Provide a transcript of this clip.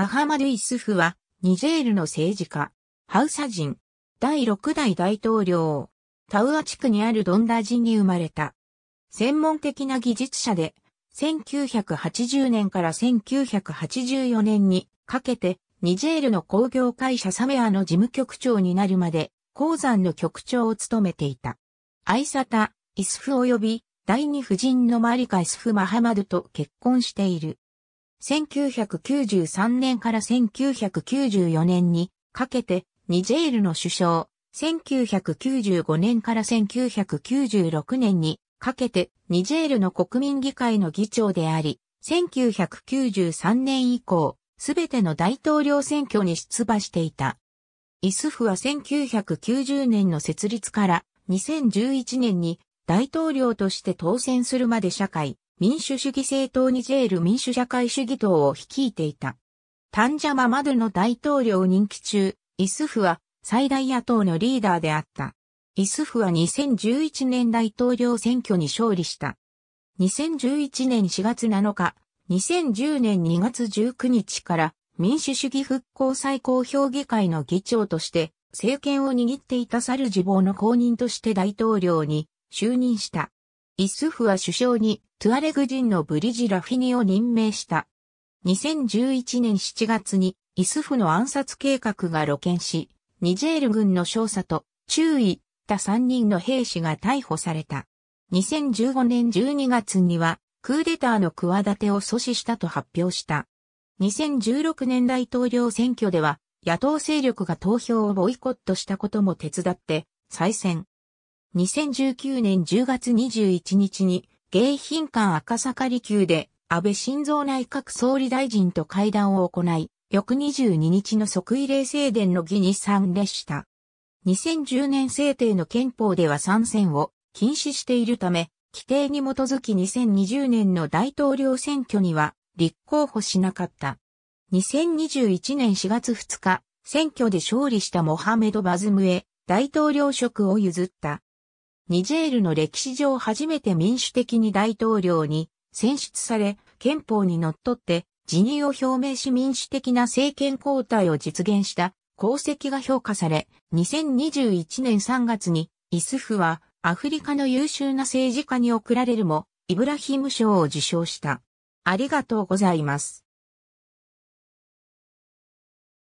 マハマドゥ・イスフは、ニジェールの政治家、ハウサ人、第6代大統領、タウア地区にあるドンダ人に生まれた。専門的な技術者で、1980年から1984年にかけて、ニジェールの工業会社サメアの事務局長になるまで、鉱山の局長を務めていた。アイサタ、イスフ及び、第二夫人のマリカ・イスフ・マハマドと結婚している。1993年から1994年にかけてニジェールの首相、1995年から1996年にかけてニジェールの国民議会の議長であり、1993年以降、すべての大統領選挙に出馬していた。イスフは1990年の設立から2011年に大統領として当選するまで社会、民主主義政党ニジェール民主社会主義党を率いていた。タンジャママドゥの大統領任期中、イスフは最大野党のリーダーであった。イスフは2011年大統領選挙に勝利した。2011年4月7日、2010年2月19日から民主主義復興最高評議会の議長として政権を握っていたサルジボーの公認として大統領に就任した。イスフは首相にトゥアレグ人のブリジ・ラフィニを任命した。2011年7月にイスフの暗殺計画が露見し、ニジェール軍の少佐と注意た3人の兵士が逮捕された。2015年12月にはクーデターの企てを阻止したと発表した。2016年大統領選挙では野党勢力が投票をボイコットしたことも手伝って再選。2019年10月21日に、迎賓館赤坂離宮で安倍晋三内閣総理大臣と会談を行い、翌22日の即位礼正殿の儀に参列した。2010年制定の憲法では参戦を禁止しているため、規定に基づき2020年の大統領選挙には立候補しなかった。2021年4月2日、選挙で勝利したモハメド・バズムへ大統領職を譲った。ニジェールの歴史上初めて民主的に大統領に選出され、憲法にのっとって辞任を表明し民主的な政権交代を実現した功績が評価され、2021年3月にイスフはアフリカの優秀な政治家に贈られるも、イブラヒム賞を受賞した。ありがとうございます。